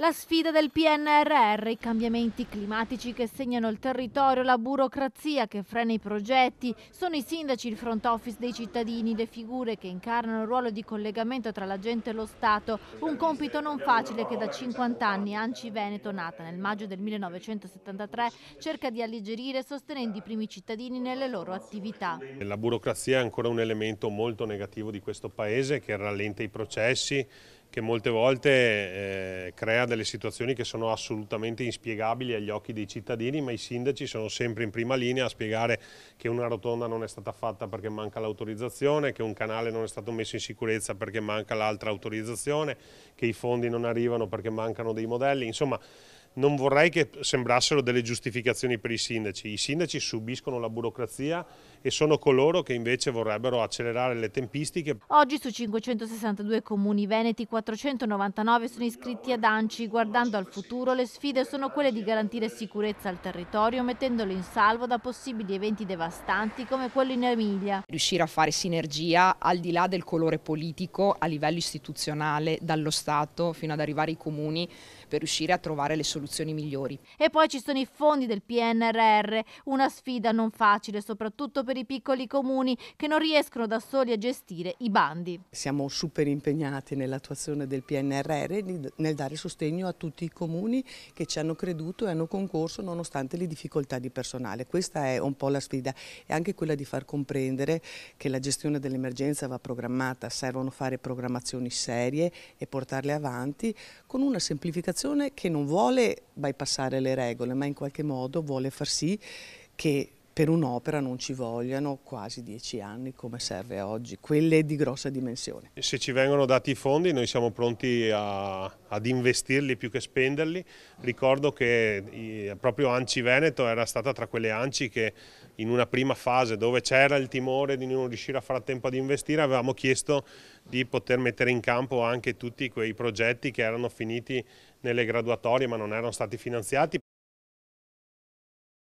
La sfida del PNRR, i cambiamenti climatici che segnano il territorio, la burocrazia che frena i progetti, sono i sindaci il front office dei cittadini, le figure che incarnano il ruolo di collegamento tra la gente e lo Stato, un compito non facile che da 50 anni Anci Veneto, nata nel maggio del 1973, cerca di alleggerire sostenendo i primi cittadini nelle loro attività. La burocrazia è ancora un elemento molto negativo di questo Paese che rallenta i processi, che molte volte eh, crea delle situazioni che sono assolutamente inspiegabili agli occhi dei cittadini, ma i sindaci sono sempre in prima linea a spiegare che una rotonda non è stata fatta perché manca l'autorizzazione, che un canale non è stato messo in sicurezza perché manca l'altra autorizzazione, che i fondi non arrivano perché mancano dei modelli, insomma non vorrei che sembrassero delle giustificazioni per i sindaci. I sindaci subiscono la burocrazia e sono coloro che invece vorrebbero accelerare le tempistiche. Oggi su 562 comuni veneti 499 sono iscritti ad ANCI. Guardando al futuro le sfide sono quelle di garantire sicurezza al territorio mettendolo in salvo da possibili eventi devastanti come quello in Emilia. Riuscire a fare sinergia al di là del colore politico a livello istituzionale dallo Stato fino ad arrivare ai comuni per riuscire a trovare le soluzioni migliori. E poi ci sono i fondi del PNRR, una sfida non facile soprattutto per per i piccoli comuni che non riescono da soli a gestire i bandi. Siamo super impegnati nell'attuazione del PNRR, nel dare sostegno a tutti i comuni che ci hanno creduto e hanno concorso nonostante le difficoltà di personale. Questa è un po' la sfida e anche quella di far comprendere che la gestione dell'emergenza va programmata, servono fare programmazioni serie e portarle avanti con una semplificazione che non vuole bypassare le regole, ma in qualche modo vuole far sì che per un'opera non ci vogliano quasi dieci anni come serve oggi, quelle di grossa dimensione. Se ci vengono dati i fondi noi siamo pronti a, ad investirli più che spenderli, ricordo che proprio Anci Veneto era stata tra quelle Anci che in una prima fase dove c'era il timore di non riuscire a fare a tempo ad investire avevamo chiesto di poter mettere in campo anche tutti quei progetti che erano finiti nelle graduatorie ma non erano stati finanziati